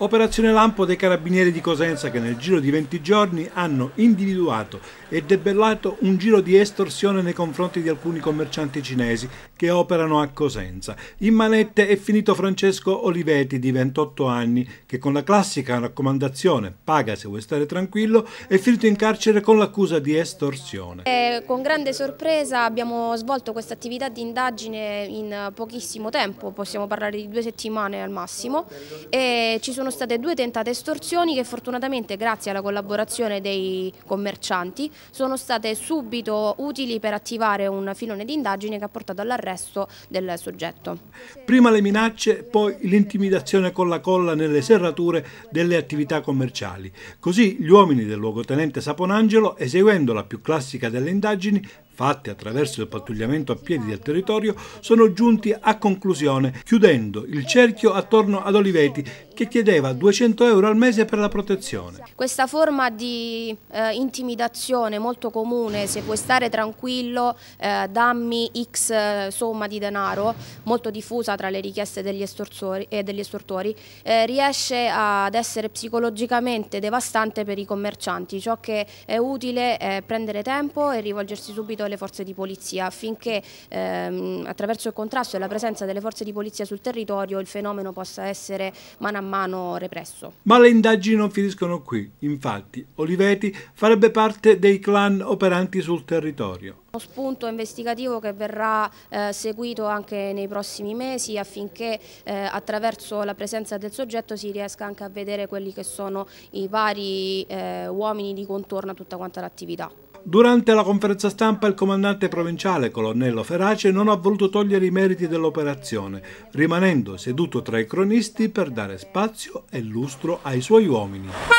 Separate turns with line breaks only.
Operazione Lampo dei Carabinieri di Cosenza che nel giro di 20 giorni hanno individuato e debellato un giro di estorsione nei confronti di alcuni commercianti cinesi che operano a Cosenza. In manette è finito Francesco Oliveti di 28 anni che con la classica raccomandazione paga se vuoi stare tranquillo è finito in carcere con l'accusa di estorsione.
Eh, con grande sorpresa abbiamo svolto questa attività di indagine in pochissimo tempo, possiamo parlare di due settimane al massimo e ci sono sono state due tentate estorsioni che fortunatamente grazie alla collaborazione dei commercianti sono state subito utili per attivare un filone di indagine che ha portato all'arresto del soggetto.
Prima le minacce, poi l'intimidazione con la colla nelle serrature delle attività commerciali. Così gli uomini del luogotenente Saponangelo, eseguendo la più classica delle indagini, fatti attraverso il pattugliamento a piedi del territorio, sono giunti a conclusione, chiudendo il cerchio attorno ad Oliveti che chiedeva 200 euro al mese per la protezione.
Questa forma di eh, intimidazione molto comune, se puoi stare tranquillo, eh, dammi X eh, somma di denaro, molto diffusa tra le richieste degli estorsori, e eh, degli estortori, eh, riesce ad essere psicologicamente devastante per i commercianti. Ciò che è utile è prendere tempo e rivolgersi subito le forze di polizia affinché ehm, attraverso il contrasto e la presenza delle forze di polizia sul territorio il fenomeno possa essere mano a mano represso.
Ma le indagini non finiscono qui, infatti Oliveti farebbe parte dei clan operanti sul territorio.
Uno spunto investigativo che verrà eh, seguito anche nei prossimi mesi affinché eh, attraverso la presenza del soggetto si riesca anche a vedere quelli che sono i vari eh, uomini di contorno a tutta quanta l'attività.
Durante la conferenza stampa il comandante provinciale, colonnello Ferace, non ha voluto togliere i meriti dell'operazione, rimanendo seduto tra i cronisti per dare spazio e lustro ai suoi uomini.